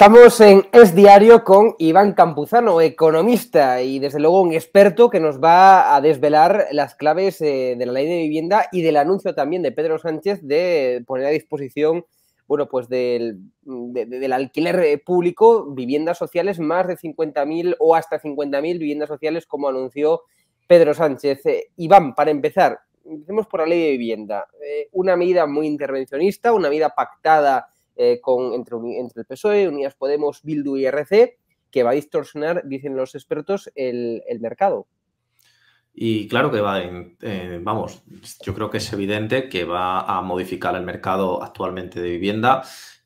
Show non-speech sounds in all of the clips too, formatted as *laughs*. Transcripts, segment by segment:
Estamos en Es Diario con Iván Campuzano, economista y desde luego un experto que nos va a desvelar las claves eh, de la ley de vivienda y del anuncio también de Pedro Sánchez de poner a disposición bueno, pues del, del alquiler eh, público viviendas sociales, más de 50.000 o hasta 50.000 viviendas sociales como anunció Pedro Sánchez. Eh, Iván, para empezar, empecemos por la ley de vivienda. una medida muy intervencionista, una medida pactada eh, con, entre, el PSOE, Unidas Podemos, Bildu y RC, que va a distorsionar, dicen los expertos, el, mercado. Y claro que va, eh, vamos, yo creo que es evidente que va a modificar el mercado actualmente de vivienda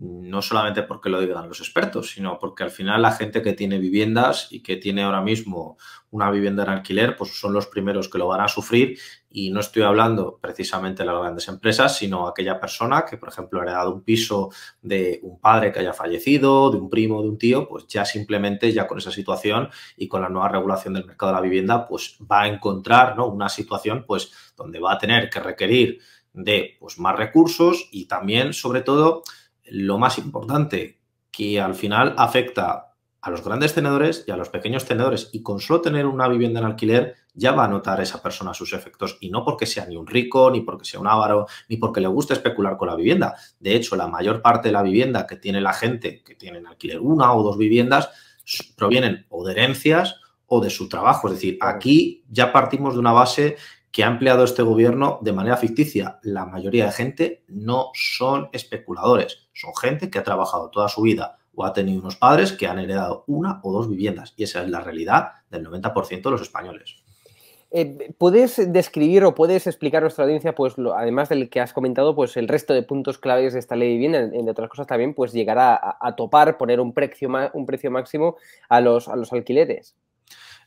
no solamente porque lo digan los expertos, sino porque al final la gente que tiene viviendas y que tiene ahora mismo una vivienda en alquiler, pues son los primeros que lo van a sufrir y no estoy hablando precisamente de las grandes empresas, sino aquella persona que, por ejemplo, ha heredado un piso de un padre que haya fallecido, de un primo, de un tío, pues ya simplemente ya con esa situación y con la nueva regulación del mercado de la vivienda, pues va a encontrar una situación pues donde va a tener que requerir de pues, más recursos y también, sobre todo, lo más importante, que al final afecta a los grandes tenedores y a los pequeños tenedores. Y con solo tener una vivienda en alquiler, ya va a notar esa persona sus efectos. Y no porque sea ni un rico, ni porque sea un avaro, ni porque le guste especular con la vivienda. De hecho, la mayor parte de la vivienda que tiene la gente que tiene en alquiler una o dos viviendas provienen o de herencias o de su trabajo. Es decir, aquí ya partimos de una base que ha empleado este gobierno de manera ficticia. La mayoría de gente no son especuladores, son gente que ha trabajado toda su vida o ha tenido unos padres que han heredado una o dos viviendas. Y esa es la realidad del 90% de los españoles. Eh, ¿Puedes describir o puedes explicar nuestra audiencia, pues además del que has comentado, pues el resto de puntos claves de esta ley de vivienda, entre otras cosas también, pues llegar a, topar, poner un precio, un precio máximo a los, a los alquileres?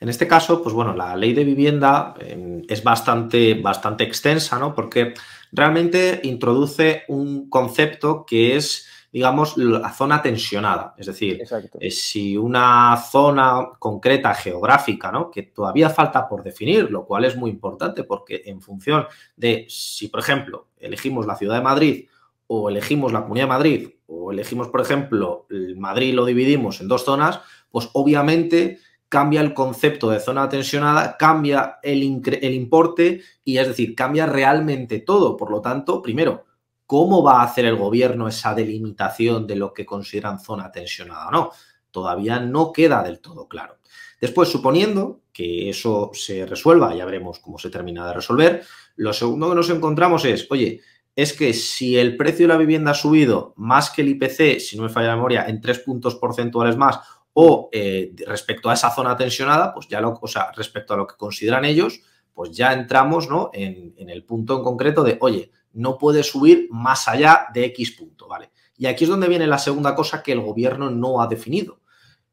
En este caso, pues bueno, la ley de vivienda em, es bastante, bastante extensa, ¿no? Porque realmente introduce un concepto que es, digamos, la zona tensionada. Es decir, eh, si una zona concreta geográfica, ¿no? Que todavía falta por definir, lo cual es muy importante porque en función de si, por ejemplo, elegimos la ciudad de Madrid o elegimos la Comunidad de Madrid o elegimos, por ejemplo, Madrid lo dividimos en dos zonas, pues obviamente cambia el concepto de zona tensionada, cambia el, importe y es decir, cambia realmente todo. Por lo tanto, primero, ¿cómo va a hacer el gobierno esa delimitación de lo que consideran zona tensionada o no? Todavía no queda del todo claro. Después, suponiendo que eso se resuelva, ya veremos cómo se termina de resolver, lo segundo que nos encontramos es, oye, es que si el precio de la vivienda ha subido más que el IPC, si no me falla la memoria, en tres puntos porcentuales más o eh, respecto a esa zona tensionada, pues ya lo, o sea, respecto a lo que consideran ellos, pues ya entramos ¿no? en, el punto en concreto de, oye, no puede subir más allá de X punto, ¿vale? Y aquí es donde viene la segunda cosa que el gobierno no ha definido.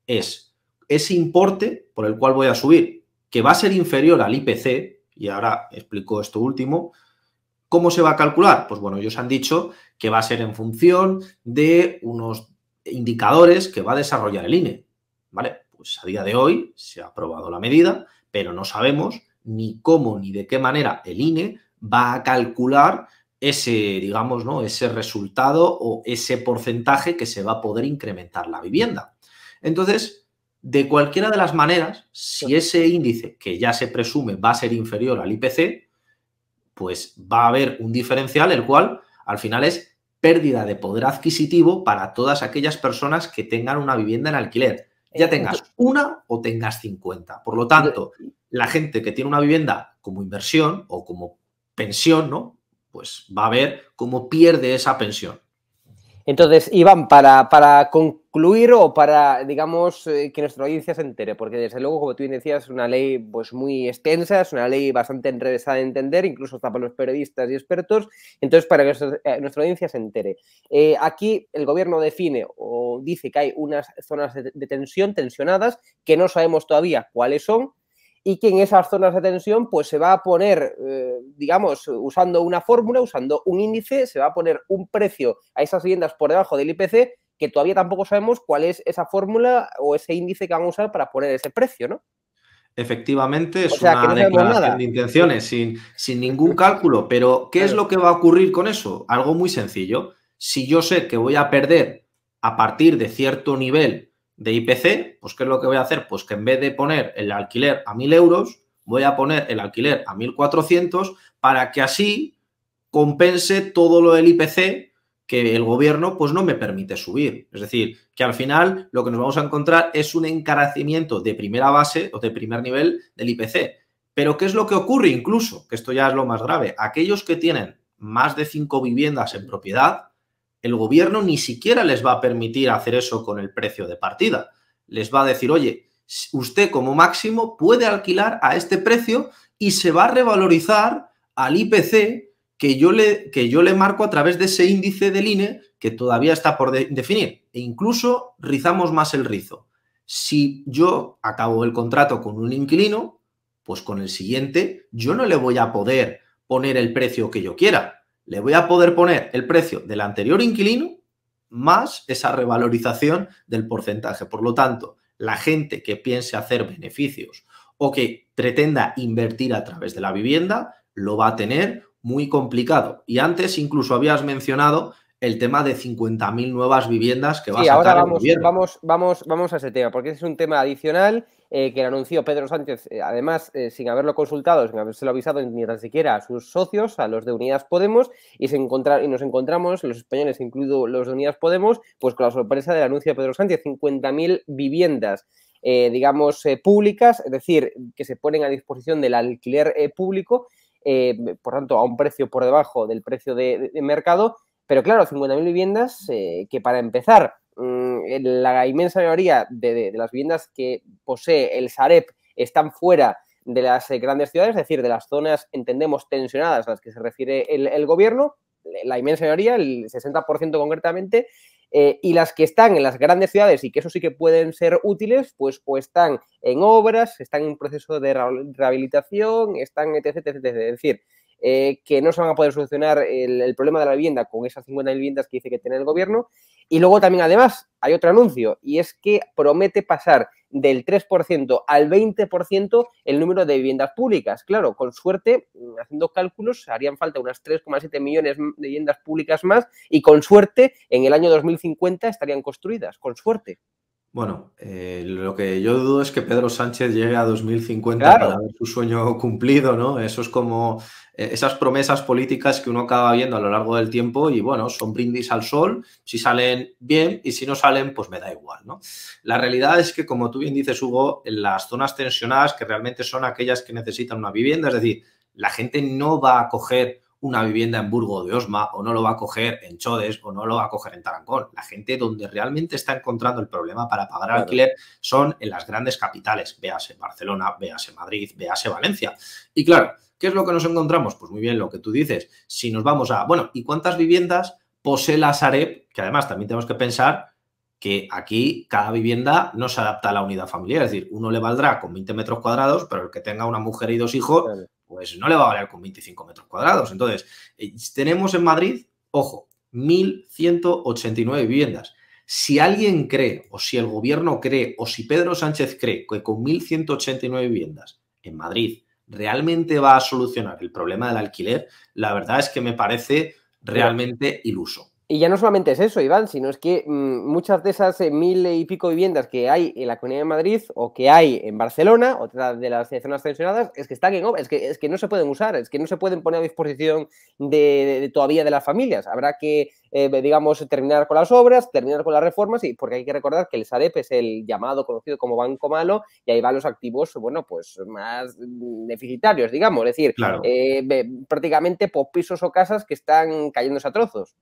Es ese importe por el cual voy a subir, que va a ser inferior al IPC, y ahora explico esto último, ¿cómo se va a calcular? Pues bueno, ellos han dicho que va a ser en función de unos indicadores que va a desarrollar el INE. Pues a día de hoy se ha aprobado la medida, pero no sabemos ni cómo ni de qué manera el INE va a calcular ese, digamos, ese resultado o ese porcentaje que se va a poder incrementar la vivienda. Entonces, de cualquiera de las maneras, si ese índice que ya se presume va a ser inferior al IPC, pues va a haber un diferencial, el cual al final es pérdida de poder adquisitivo para todas aquellas personas que tengan una vivienda en alquiler, ya eh, tengas una o tengas 50. Por lo tanto, la gente que tiene una vivienda como inversión o como pensión, ¿no? Pues va a ver cómo pierde esa pensión. Entonces, Iván, para, concluir o para, digamos, eh, que nuestra audiencia se entere, porque desde luego, como tú bien decías, es una ley pues, muy extensa, es una ley bastante enrevesada de entender, incluso hasta para los periodistas y expertos. Entonces, para que eh, nuestra, audiencia se entere. Eh, aquí el gobierno define o dice que hay unas zonas de tensión, tensionadas, que no sabemos todavía cuáles son, y que en esas zonas de tensión pues se va a poner, eh, digamos, usando una fórmula, usando un índice, se va a poner un precio a esas viviendas por debajo del IPC que todavía tampoco sabemos cuál es esa fórmula o ese índice que van a usar para poner ese precio, ¿no? Efectivamente, es una de intenciones sin ningún cálculo, pero ¿qué es lo que va a ocurrir con eso? Algo muy sencillo. Si yo sé que voy a perder a partir de cierto nivel de IPC, pues ¿qué es lo que voy a hacer? Pues que en vez de poner el alquiler a 1.000 euros, voy a poner el alquiler a 1.400 para que así compense todo lo del IPC que el gobierno pues no me permite subir. Es decir, que al final lo que nos vamos a encontrar es un encarecimiento de primera base o de primer nivel del IPC. Pero ¿qué es lo que ocurre incluso? Que esto ya es lo más grave. Aquellos que tienen más de cinco viviendas en propiedad, el gobierno ni siquiera les va a permitir hacer eso con el precio de partida. Les va a decir, oye, usted como máximo puede alquilar a este precio y se va a revalorizar al IPC que yo le, que yo le marco a través de ese índice del INE que todavía está por definir. E incluso rizamos más el rizo. Si yo acabo el contrato con un inquilino, pues con el siguiente yo no le voy a poder poner el precio que yo quiera le voy a poder poner el precio del anterior inquilino más esa revalorización del porcentaje. Por lo tanto, la gente que piense hacer beneficios o que pretenda invertir a través de la vivienda, lo va a tener muy complicado. Y antes incluso habías mencionado el tema de 50.000 nuevas viviendas que va a sacar ahora vamos, el Vamos, vamos, vamos a ese tema, porque es un tema adicional eh, que que anunció Pedro Sánchez, eh, además eh, sin haberlo consultado, sin habérselo avisado ni tan siquiera a sus socios, a los de Unidas Podemos, y, se y nos encontramos, los españoles, incluidos los de Unidas Podemos, pues con la sorpresa del anuncio de Pedro Sánchez, 50.000 viviendas. digamos, públicas, es decir, que se ponen a disposición del alquiler público, por tanto, a un precio por debajo del precio de, de mercado, pero claro, 50.000 viviendas que para empezar Mm, la inmensa mayoría de, las viviendas que posee el Sarep están fuera de las eh, grandes ciudades, es decir, de las zonas, entendemos, tensionadas a las que se refiere el, gobierno, la inmensa mayoría, el 60% concretamente, eh, y las que están en las grandes ciudades y que eso sí que pueden ser útiles, pues o están en obras, están en proceso de rehabilitación, están etc, etc, etc. Es decir, eh, que no se van a poder solucionar el, problema de la vivienda con esas 50 viviendas que dice que tiene el gobierno. Y luego también, además, hay otro anuncio, y es que promete pasar del 3% al 20% el número de viviendas públicas. Claro, con suerte, mm, haciendo cálculos, harían falta unas 3,7 millones de viviendas públicas más, y con suerte, en el año 2050 estarían construidas, con suerte. Bueno, eh, lo que yo dudo es que Pedro Sánchez llegue a 2050 para ver su sueño *laughs* cumplido, ¿no? Eso es como eh, esas promesas políticas que uno acaba viendo a lo largo del tiempo y bueno, son brindis al sol, si salen bien y si no salen, pues me da igual, ¿no? La realidad es que, como tú bien dices, Hugo, en las zonas tensionadas, que realmente son aquellas que necesitan una vivienda, es decir, la gente no va a coger una vivienda en Burgo de Osma o no lo va a coger en Chodes o no lo va a coger en Tarancón. La gente donde realmente está encontrando el problema para pagar alquiler son en las grandes capitales, véase Barcelona, véase Madrid, véase Valencia. Y claro, ¿qué es lo que nos encontramos? Pues muy bien, lo que tú dices, si nos vamos a, bueno, ¿y cuántas viviendas posee la Sareb? Que además también tenemos que pensar que aquí cada vivienda no se adapta a la unidad familiar. Es decir, uno le valdrá con 20 metros cuadrados, pero el que tenga una mujer y dos hijos, pues no le va a valer con 25 metros cuadrados. Entonces, eh, tenemos en Madrid, ojo, 1.189 viviendas. Si alguien cree, o si el gobierno cree, o si Pedro Sánchez cree que con 1.189 viviendas en Madrid realmente va a solucionar el problema del alquiler, la verdad es que me parece realmente iluso. Y ya no solamente es eso, Iván, sino es que mm, muchas de esas eh, mil y pico viviendas que hay en la Comunidad de Madrid o que hay en Barcelona, otras de las zonas tensionadas, es que están en es que, es que no se pueden usar, es que no se pueden poner a disposición de, todavía de las familias. Habrá que, eh, digamos, terminar con las obras, terminar con las reformas, y porque hay que recordar que el SADEP es el llamado conocido como banco malo, y ahí van los activos, bueno, pues más deficitarios, digamos, es decir, eh, prácticamente por pues, pisos o casas que están cayéndose a trozos.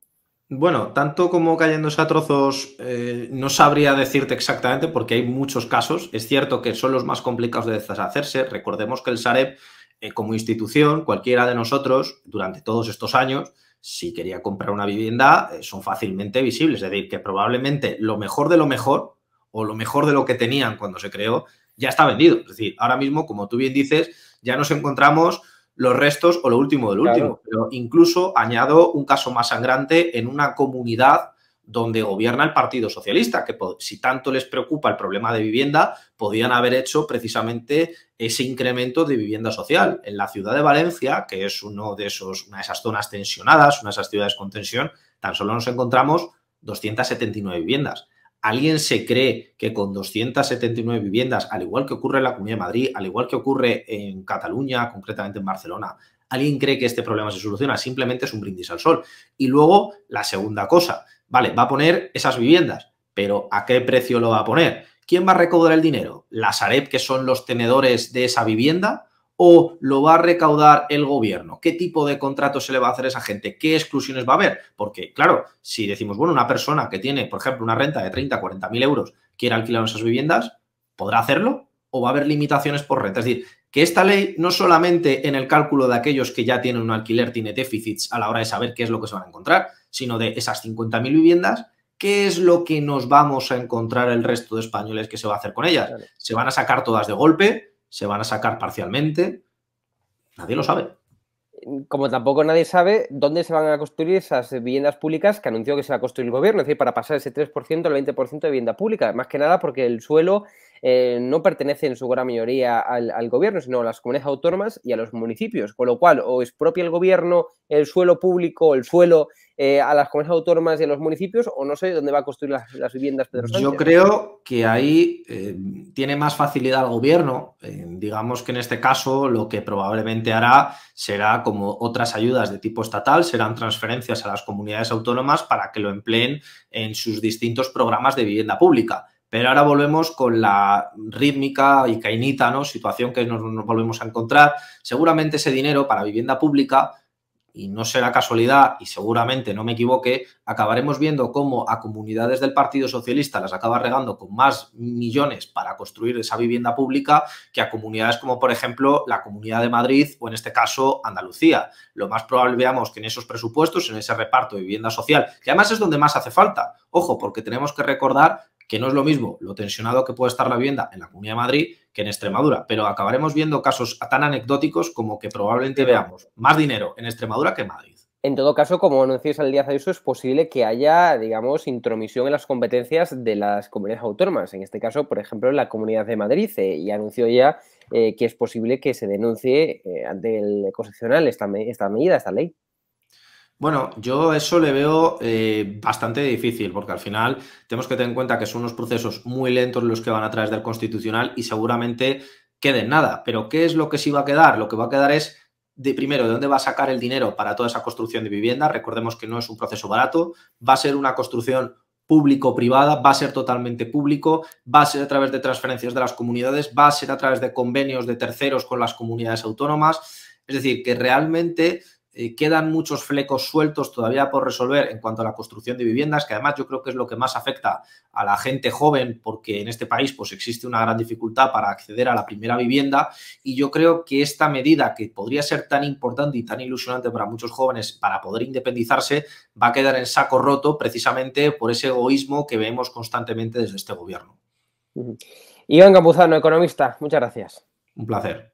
Bueno, tanto como cayéndose a trozos, eh, no sabría decirte exactamente porque hay muchos casos. Es cierto que son los más complicados de deshacerse. Recordemos que el Sareb, eh, como institución, cualquiera de nosotros, durante todos estos años, si quería comprar una vivienda, eh, son fácilmente visibles. Es decir, que probablemente lo mejor de lo mejor o lo mejor de lo que tenían cuando se creó ya está vendido. Es decir, ahora mismo, como tú bien dices, ya nos encontramos los restos o lo último del último. Pero incluso añado un caso más sangrante en una comunidad donde gobierna el Partido Socialista, que si tanto les preocupa el problema de vivienda, podían haber hecho precisamente ese incremento de vivienda social. En la ciudad de Valencia, que es uno de esos, una de esas zonas tensionadas, una de esas ciudades con tensión, tan solo nos encontramos 279 viviendas. ¿Alguien se cree que con 279 viviendas, al igual que ocurre en la Comunidad de Madrid, al igual que ocurre en Cataluña, concretamente en Barcelona, alguien cree que este problema se soluciona? Simplemente es un brindis al sol. Y luego, la segunda cosa, vale, va a poner esas viviendas, pero ¿a qué precio lo va a poner? ¿Quién va a recaudar el dinero? ¿La AREP que son los tenedores de esa vivienda? o lo va a recaudar el gobierno? ¿Qué tipo de contrato se le va a hacer a esa gente? ¿Qué exclusiones va a haber? Porque, claro, si decimos, bueno, una persona que tiene, por ejemplo, una renta de 30, 40 mil euros, quiere alquilar esas viviendas, ¿podrá hacerlo? ¿O va a haber limitaciones por renta? Es decir, que esta ley no solamente en el cálculo de aquellos que ya tienen un alquiler tiene déficits a la hora de saber qué es lo que se van a encontrar, sino de esas 50.000 viviendas, ¿qué es lo que nos vamos a encontrar el resto de españoles que se va a hacer con ellas? ¿Se van a sacar todas de golpe? se van a sacar parcialmente, nadie lo sabe. Como tampoco nadie sabe dónde se van a construir esas viviendas públicas que anunció que se va a construir el gobierno, es decir, para pasar ese 3% al 20% de vivienda pública, más que nada porque el suelo eh, no pertenece en su gran mayoría al, gobierno, sino a las comunidades autónomas y a los municipios, con lo cual o es propio el gobierno el suelo público, el suelo eh, a las comunidades autónomas y a los municipios, o no sé dónde va a construir las, viviendas Yo creo que ahí eh, tiene más facilidad el gobierno. digamos que en este caso lo que probablemente hará será como otras ayudas de tipo estatal, serán transferencias a las comunidades autónomas para que lo empleen en sus distintos programas de vivienda pública. Pero ahora volvemos con la rítmica y cainita ¿no? situación que nos, nos volvemos a encontrar. Seguramente ese dinero para vivienda pública, y no será casualidad, y seguramente no me equivoque, acabaremos viendo cómo a comunidades del Partido Socialista las acaba regando con más millones para construir esa vivienda pública que a comunidades como, por ejemplo, la Comunidad de Madrid o, en este caso, Andalucía. Lo más probable veamos que en esos presupuestos, en ese reparto de vivienda social, que además es donde más hace falta. Ojo, porque tenemos que recordar que no es lo mismo lo tensionado que puede estar la vivienda en la Comunidad de Madrid que en Extremadura, pero acabaremos viendo casos tan anecdóticos como que probablemente veamos más dinero en Extremadura que en Madrid. En todo caso, como anunció el día de hoy, es posible que haya, digamos, intromisión en las competencias de las comunidades autónomas. En este caso, por ejemplo, la Comunidad de Madrid, eh, y anunció ya eh, que es posible que se denuncie eh, ante el Constitucional esta medida, esta ley. Bueno, yo eso le veo eh, bastante difícil, porque al final tenemos que tener en cuenta que son unos procesos muy lentos los que van a través del constitucional y seguramente queden nada. Pero ¿qué es lo que sí va a quedar? Lo que va a quedar es, de primero, de dónde va a sacar el dinero para toda esa construcción de vivienda. Recordemos que no es un proceso barato, va a ser una construcción público-privada, va a ser totalmente público, va a ser a través de transferencias de las comunidades, va a ser a través de convenios de terceros con las comunidades autónomas. Es decir, que realmente eh, quedan muchos flecos sueltos todavía por resolver en cuanto a la construcción de viviendas, que además yo creo que es lo que más afecta a la gente joven, porque en este país pues, existe una gran dificultad para acceder a la primera vivienda. Y yo creo que esta medida, que podría ser tan importante y tan ilusionante para muchos jóvenes para poder independizarse, va a quedar en saco roto precisamente por ese egoísmo que vemos constantemente desde este gobierno. Iván Campuzano, economista, muchas gracias. Un placer.